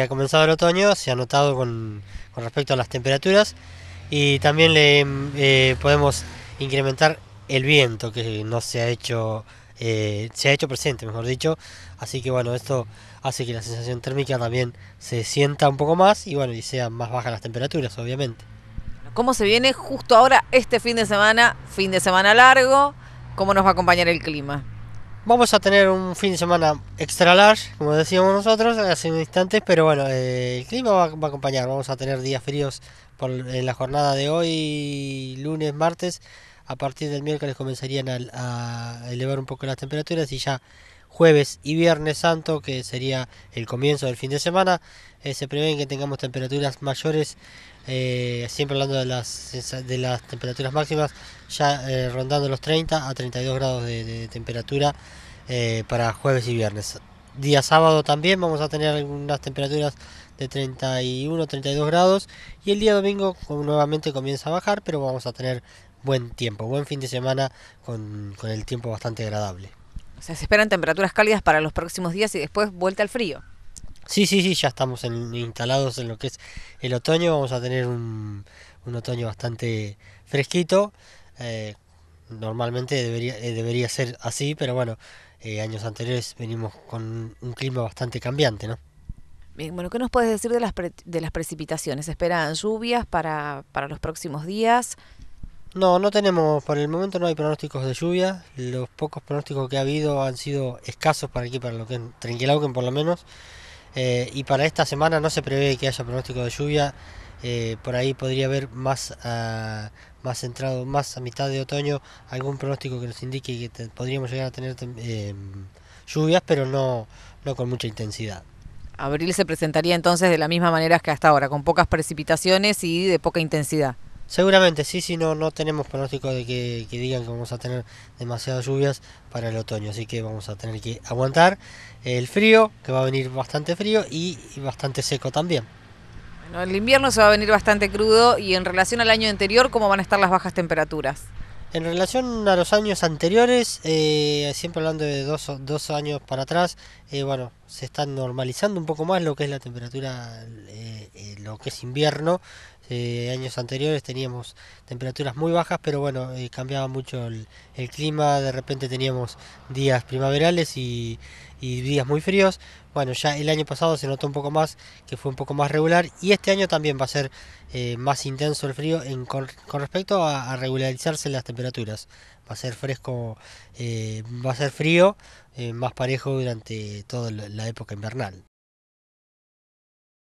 ha comenzado el otoño, se ha notado con, respecto a las temperaturas y también le eh, podemos incrementar el viento que no se ha hecho eh, se ha hecho presente mejor dicho así que bueno esto hace que la sensación térmica también se sienta un poco más y bueno y sean más bajas las temperaturas obviamente cómo se viene justo ahora este fin de semana fin de semana largo cómo nos va a acompañar el clima Vamos a tener un fin de semana extra large, como decíamos nosotros hace un instante, pero bueno, eh, el clima va, a acompañar. Vamos a tener días fríos por, en la jornada de hoy, lunes, martes. A partir del miércoles comenzarían a elevar un poco las temperaturas y ya jueves y viernes santo, que sería el comienzo del fin de semana. Eh, se prevén que tengamos temperaturas mayores, eh, siempre hablando de las, de las temperaturas máximas, ya eh, rondando los 30 a 32 grados de, temperatura para jueves y viernes. Día sábado también vamos a tener unas temperaturas de 31 32 grados y el día domingo nuevamente comienza a bajar, pero vamos a tener buen tiempo, buen fin de semana con el tiempo bastante agradable. O sea, se esperan temperaturas cálidas para los próximos días y después vuelta al frío. Sí, sí, sí, ya estamos instalados en lo que es el otoño. Vamos a tener un, otoño bastante fresquito. Eh, normalmente debería, eh, debería ser así, pero bueno, eh, años anteriores venimos con un clima bastante cambiante, ¿no? Bien, bueno, ¿qué nos puedes decir de las, de las precipitaciones? ¿Esperan lluvias para, para los próximos días? No, no tenemos, por el momento no hay pronósticos de lluvia. Los pocos pronósticos que ha habido han sido escasos para aquí, para lo que es Trenquilauquen por lo menos. Eh, y para esta semana no se prevé que haya pronóstico de lluvia. Eh, por ahí podría haber más, ah, más entrado, más a mitad de otoño, algún pronóstico que nos indique que podríamos llegar a tener eh, lluvias, pero no con mucha intensidad. Abril se presentaría entonces de la misma manera que hasta ahora, con pocas precipitaciones y de poca intensidad. Seguramente, sí, si no, no tenemos pronóstico de que, digan que vamos a tener demasiadas lluvias para el otoño, así que vamos a tener que aguantar el frío, que va a venir bastante frío y, bastante seco también. Bueno, el invierno se va a venir bastante crudo y en relación al año anterior, ¿cómo van a estar las bajas temperaturas? En relación a los años anteriores, eh, siempre hablando de dos, dos años para atrás, eh, bueno, se está normalizando un poco más lo que es la temperatura, eh, lo que es invierno, eh, años anteriores teníamos temperaturas muy bajas, pero bueno, eh, cambiaba mucho el, clima, de repente teníamos días primaverales y, días muy fríos. Bueno, ya el año pasado se notó un poco más, que fue un poco más regular, y este año también va a ser eh, más intenso el frío con, respecto a, regularizarse las temperaturas. Va a ser fresco, va a ser frío, más parejo durante toda la época invernal.